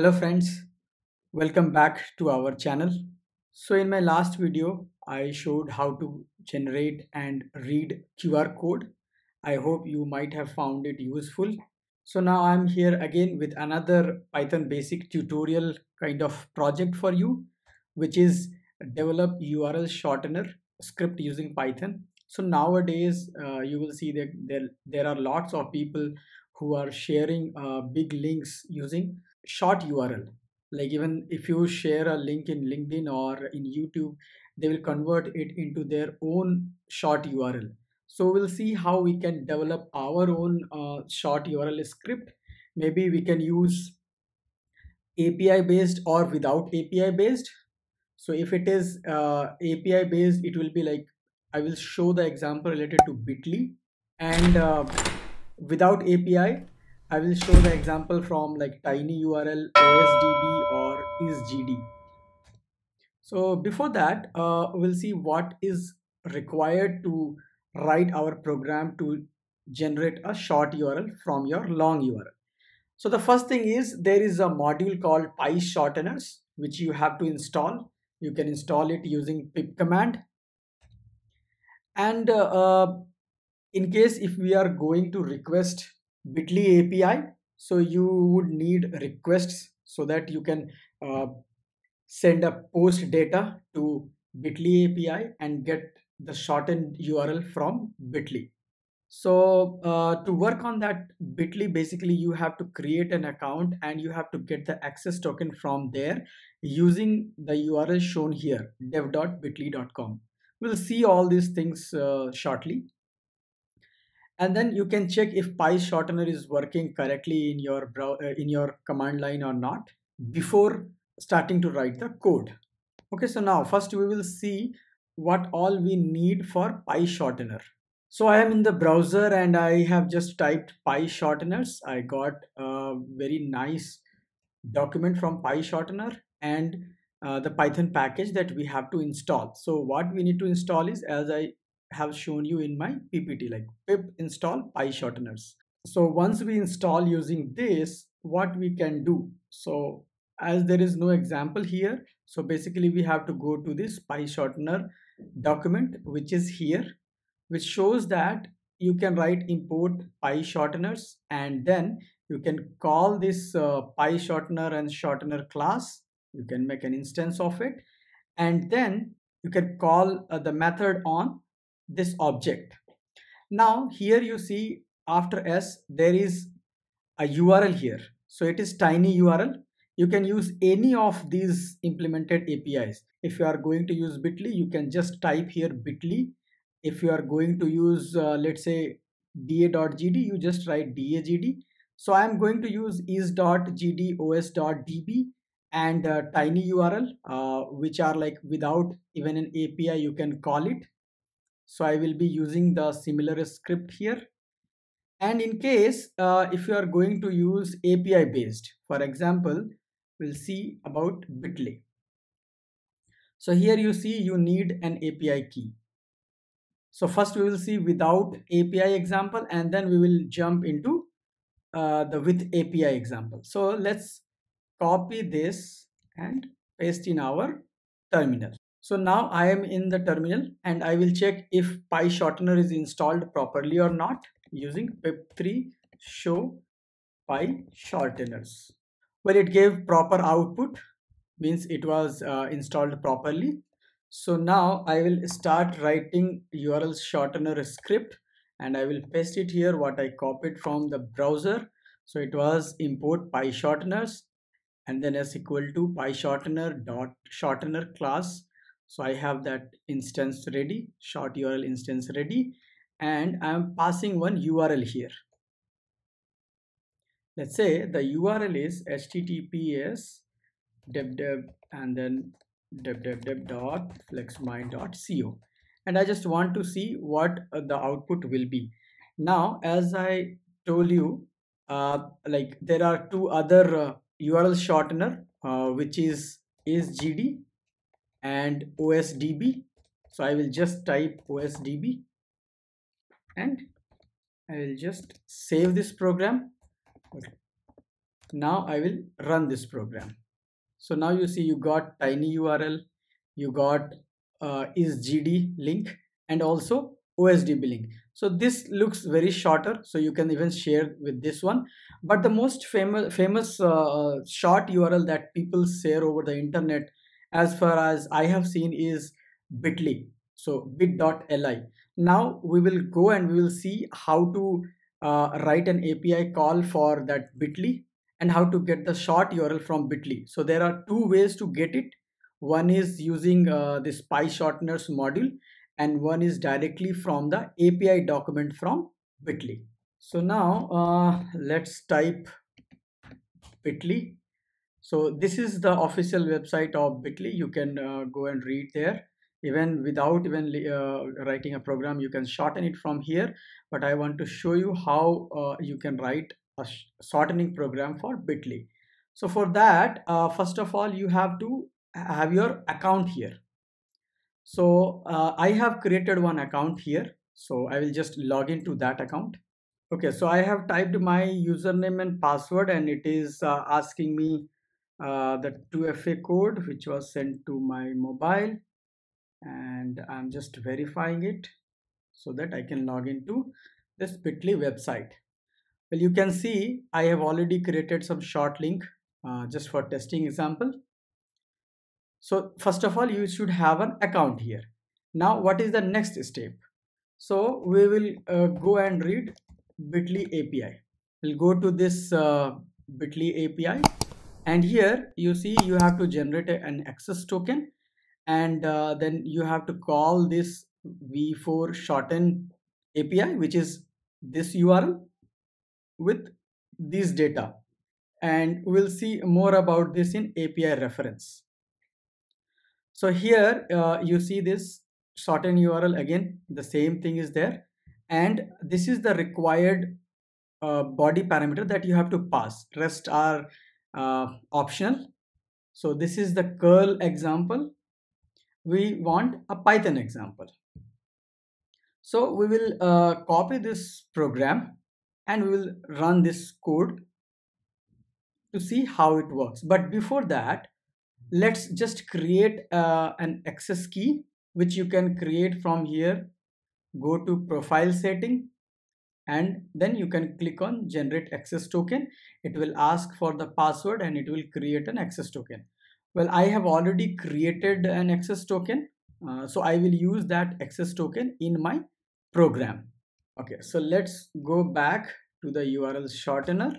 Hello friends, welcome back to our channel. So in my last video, I showed how to generate and read QR code. I hope you might have found it useful. So now I'm here again with another Python basic tutorial kind of project for you, which is develop URL shortener script using Python. So nowadays uh, you will see that there, there are lots of people who are sharing uh, big links using short url like even if you share a link in linkedin or in youtube they will convert it into their own short url so we'll see how we can develop our own uh, short url script maybe we can use api based or without api based so if it is uh, api based it will be like i will show the example related to bitly and uh, without api I will show the example from like tiny URL, OSDB or isGD. So before that, uh, we'll see what is required to write our program to generate a short URL from your long URL. So the first thing is there is a module called PyShorteners, which you have to install. You can install it using pip command. And uh, uh in case if we are going to request bitly api so you would need requests so that you can uh, send a post data to bitly api and get the shortened url from bitly so uh, to work on that bitly basically you have to create an account and you have to get the access token from there using the url shown here dev.bitly.com we'll see all these things uh, shortly and then you can check if pi shortener is working correctly in your uh, in your command line or not before starting to write the code okay so now first we will see what all we need for pi shortener so i am in the browser and i have just typed pi shorteners i got a very nice document from pi shortener and uh, the python package that we have to install so what we need to install is as i have shown you in my PPT, like pip install PyShorteners. So once we install using this, what we can do? So as there is no example here, so basically we have to go to this PyShortener document, which is here, which shows that you can write import PyShorteners and then you can call this uh, PyShortener and shortener class. You can make an instance of it and then you can call uh, the method on this object. Now here you see after s there is a URL here. So it is tiny URL. You can use any of these implemented APIs. If you are going to use bit.ly you can just type here bit.ly. If you are going to use uh, let's say da.gd you just write dagd. So I am going to use is.gdos.db and uh, tiny URL uh, which are like without even an API you can call it so I will be using the similar script here and in case uh, if you are going to use API based for example we'll see about Bitly so here you see you need an API key so first we will see without API example and then we will jump into uh, the with API example so let's copy this and paste in our terminal so now I am in the terminal and I will check if PyShortener is installed properly or not using pip3 show PyShorteners. Well, it gave proper output means it was uh, installed properly. So now I will start writing URL shortener script and I will paste it here what I copied from the browser. So it was import PyShorteners and then s equal to PyShortener dot shortener class so I have that instance ready, short URL instance ready, and I'm passing one URL here. Let's say the URL is https dev dev and then dev dev dev dot flexmind.co and I just want to see what uh, the output will be. Now, as I told you, uh, like there are two other uh, URL shortener, uh, which is is GD and OSDB. So I will just type OSDB and I will just save this program. Okay. Now I will run this program. So now you see you got tiny URL, you got uh, is GD link and also OSDB link. So this looks very shorter, so you can even share with this one. But the most fam famous famous uh, short URL that people share over the internet as far as I have seen is bit.ly. So bit.li. Now we will go and we will see how to uh, write an API call for that bit.ly and how to get the short URL from bit.ly. So there are two ways to get it. One is using uh, this PyShorteners module and one is directly from the API document from bit.ly. So now uh, let's type bit.ly so this is the official website of bitly you can uh, go and read there even without even uh, writing a program you can shorten it from here but i want to show you how uh, you can write a shortening program for bitly so for that uh, first of all you have to have your account here so uh, i have created one account here so i will just log into that account okay so i have typed my username and password and it is uh, asking me uh, the 2FA code which was sent to my mobile and I'm just verifying it so that I can log into this bit.ly website. Well, you can see I have already created some short link uh, just for testing example. So first of all, you should have an account here. Now, what is the next step? So we will uh, go and read bit.ly API. We'll go to this uh, bit.ly API and here you see you have to generate an access token and uh, then you have to call this v4 shorten api which is this url with these data and we'll see more about this in api reference so here uh, you see this shorten url again the same thing is there and this is the required uh, body parameter that you have to pass rest are uh, optional. So this is the curl example. We want a Python example. So we will uh, copy this program and we will run this code to see how it works. But before that, let's just create uh, an access key, which you can create from here. Go to profile setting and then you can click on generate access token it will ask for the password and it will create an access token well i have already created an access token uh, so i will use that access token in my program okay so let's go back to the url shortener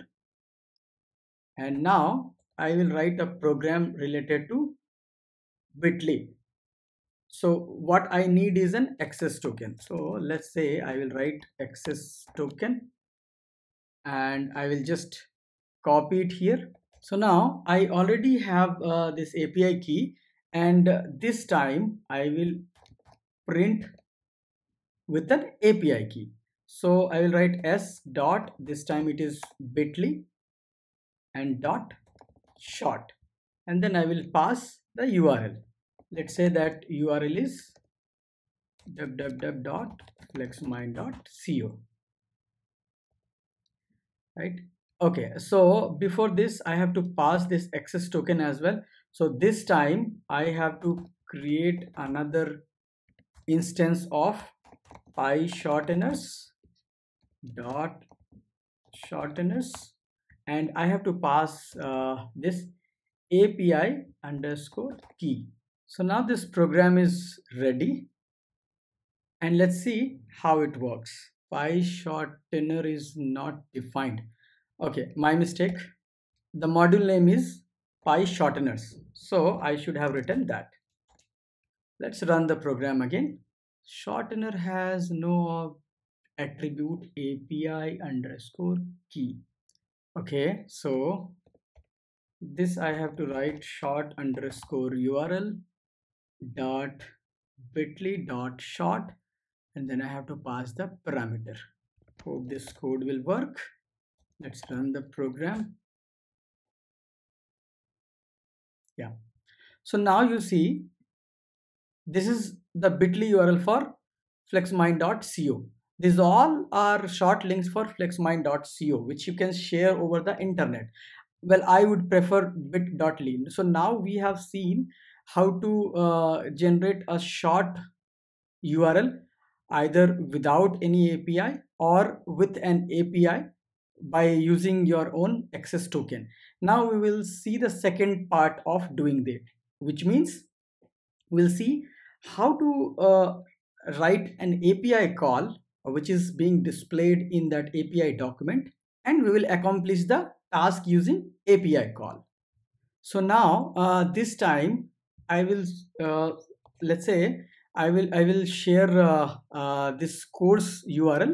and now i will write a program related to bitly so what i need is an access token so let's say i will write access token and i will just copy it here so now i already have uh, this api key and uh, this time i will print with an api key so i will write s dot this time it is bitly and dot short and then i will pass the url let's say that url is www.flexmind.co right okay so before this i have to pass this access token as well so this time i have to create another instance of pi shorteners dot shorteners and i have to pass uh, this api underscore key so now this program is ready and let's see how it works. Pi short tenor is not defined. Okay, my mistake. The module name is pi shorteners. So I should have written that. Let's run the program again. Shortener has no attribute API underscore key. Okay, so this I have to write short underscore URL dot bit.ly dot short and then I have to pass the parameter. Hope this code will work. Let's run the program. Yeah. So now you see this is the bit.ly URL for flexmind.co. These all are short links for flexmind.co which you can share over the internet. Well, I would prefer bit.ly. So now we have seen how to uh, generate a short URL either without any API or with an API by using your own access token. Now we will see the second part of doing that, which means we'll see how to uh, write an API call which is being displayed in that API document and we will accomplish the task using API call. So now uh, this time I will uh, let's say I will I will share uh, uh, this course URL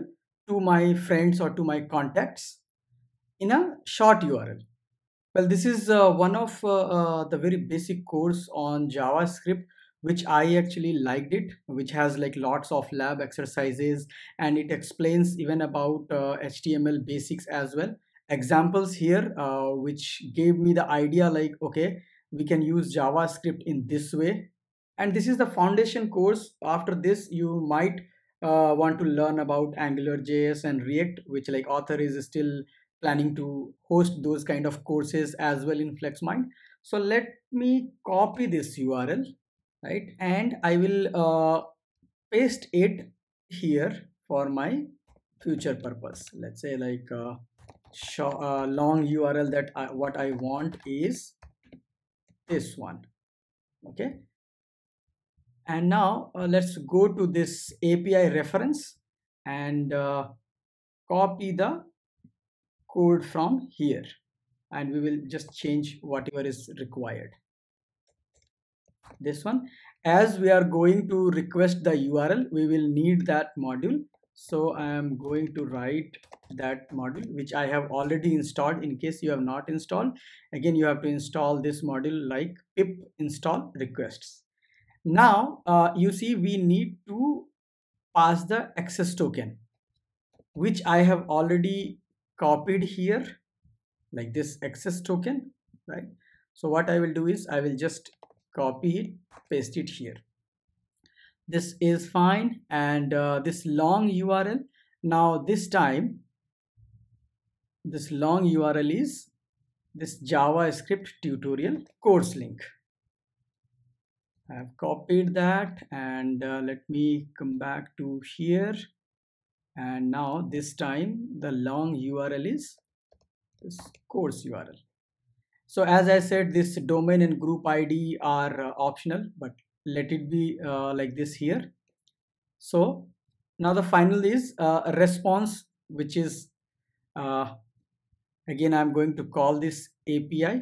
to my friends or to my contacts in a short URL. Well, this is uh, one of uh, uh, the very basic course on JavaScript which I actually liked it, which has like lots of lab exercises and it explains even about HTML basics as well. Examples here, which gave me the idea like, okay, we can use javascript in this way and this is the foundation course after this you might uh, want to learn about angular js and react which like author is still planning to host those kind of courses as well in flexmind so let me copy this url right and i will uh, paste it here for my future purpose let's say like uh, uh long url that I, what i want is this one okay and now uh, let's go to this API reference and uh, copy the code from here and we will just change whatever is required this one as we are going to request the url we will need that module so i am going to write that module which i have already installed in case you have not installed again you have to install this module like pip install requests now uh, you see we need to pass the access token which i have already copied here like this access token right so what i will do is i will just copy it paste it here this is fine and uh, this long url now this time this long url is this javascript tutorial course link i have copied that and uh, let me come back to here and now this time the long url is this course url so as i said this domain and group id are uh, optional but let it be uh, like this here so now the final is uh, response which is uh, again i'm going to call this api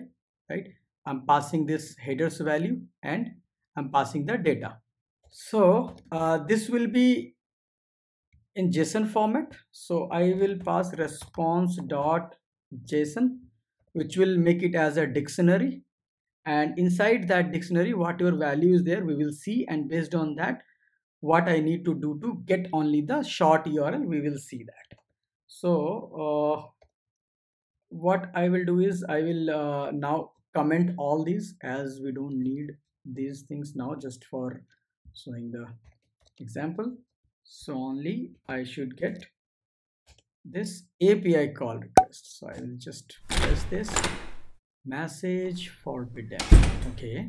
right i'm passing this headers value and i'm passing the data so uh, this will be in json format so i will pass response dot json which will make it as a dictionary and inside that dictionary whatever value is there we will see and based on that what I need to do to get only the short URL we will see that so uh, what I will do is I will uh, now comment all these as we don't need these things now just for showing the example so only I should get this API call request so I will just press this message forbidden okay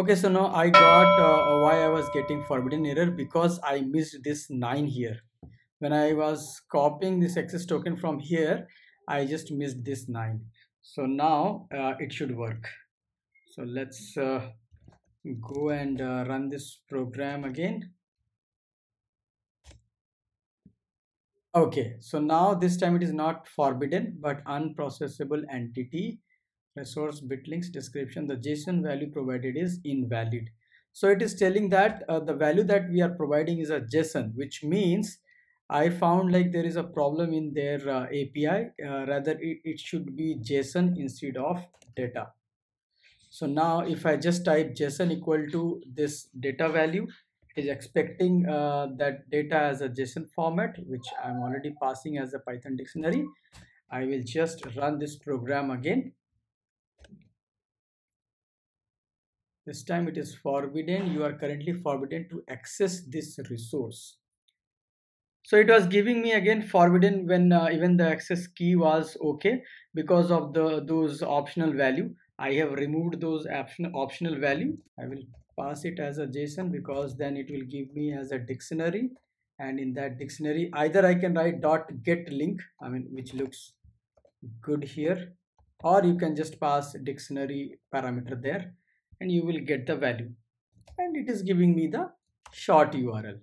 okay so now i got uh, why i was getting forbidden error because i missed this 9 here when i was copying this access token from here i just missed this 9 so now uh, it should work so let's uh, go and uh, run this program again okay so now this time it is not forbidden but unprocessable entity resource bit links description the json value provided is invalid so it is telling that uh, the value that we are providing is a json which means i found like there is a problem in their uh, api uh, rather it, it should be json instead of data so now if i just type json equal to this data value it is expecting uh, that data as a json format which i'm already passing as a python dictionary i will just run this program again this time it is forbidden you are currently forbidden to access this resource so it was giving me again forbidden when uh, even the access key was okay because of the those optional value i have removed those option, optional value i will pass it as a json because then it will give me as a dictionary and in that dictionary either i can write dot get link i mean which looks good here or you can just pass dictionary parameter there and you will get the value and it is giving me the short URL.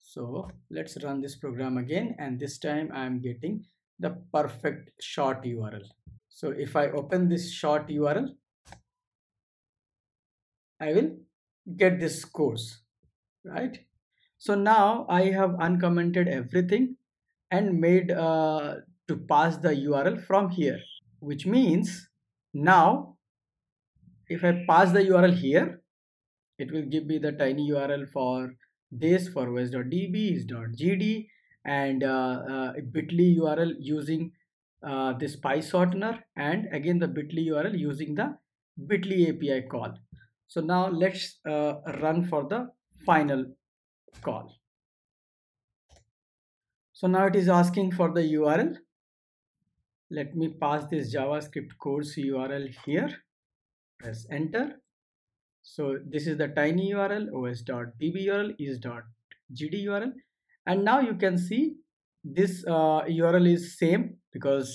So let's run this program again and this time I am getting the perfect short URL. So if I open this short URL, I will get this course, right? So now I have uncommented everything and made uh, to pass the URL from here, which means now if I pass the URL here, it will give me the tiny URL for this for OS.db is .gd and uh, uh, bit.ly URL using uh, this PySortener and again the bit.ly URL using the bit.ly API call. So now let's uh, run for the final call. So now it is asking for the URL. Let me pass this JavaScript course URL here press enter so this is the tiny url os.db url is dot GD url and now you can see this uh, url is same because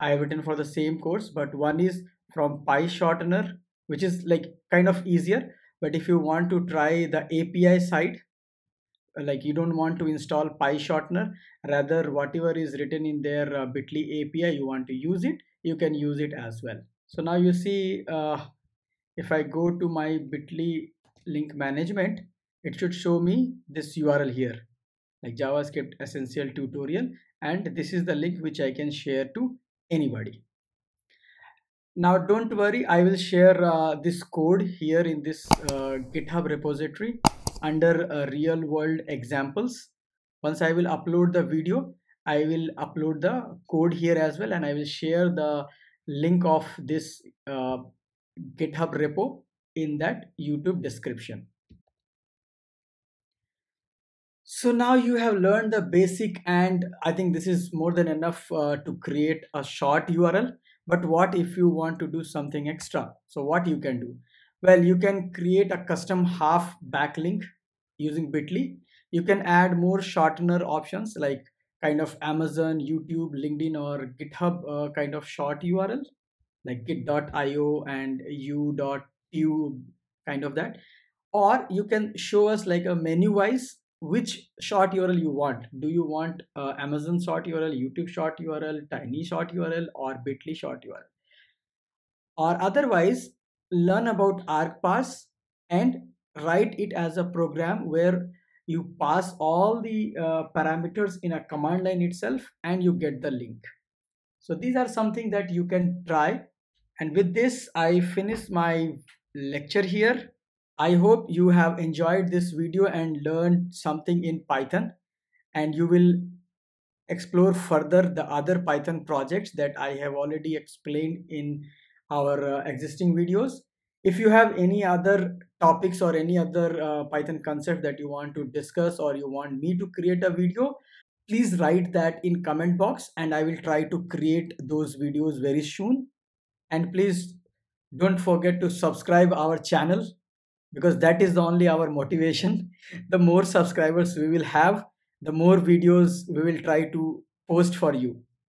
i have written for the same course but one is from Shortener, which is like kind of easier but if you want to try the api side like you don't want to install Shortener, rather whatever is written in their uh, bitly api you want to use it you can use it as well so now you see uh, if I go to my bit.ly link management it should show me this URL here like JavaScript essential tutorial and this is the link which I can share to anybody. Now don't worry I will share uh, this code here in this uh, github repository under uh, real world examples. Once I will upload the video I will upload the code here as well and I will share the link of this uh, GitHub repo in that YouTube description. So now you have learned the basic and I think this is more than enough uh, to create a short URL. But what if you want to do something extra? So what you can do? Well, you can create a custom half backlink using Bitly. You can add more shortener options like kind of Amazon, YouTube, LinkedIn, or GitHub uh, kind of short URL like git.io and u.tube kind of that or you can show us like a menu wise which short url you want do you want uh, amazon short url youtube short url tiny short url or bitly short url or otherwise learn about ArcPass and write it as a program where you pass all the uh, parameters in a command line itself and you get the link so these are something that you can try and with this i finish my lecture here i hope you have enjoyed this video and learned something in python and you will explore further the other python projects that i have already explained in our uh, existing videos if you have any other topics or any other uh, Python concept that you want to discuss or you want me to create a video, please write that in comment box and I will try to create those videos very soon. And please don't forget to subscribe our channel because that is only our motivation. The more subscribers we will have, the more videos we will try to post for you.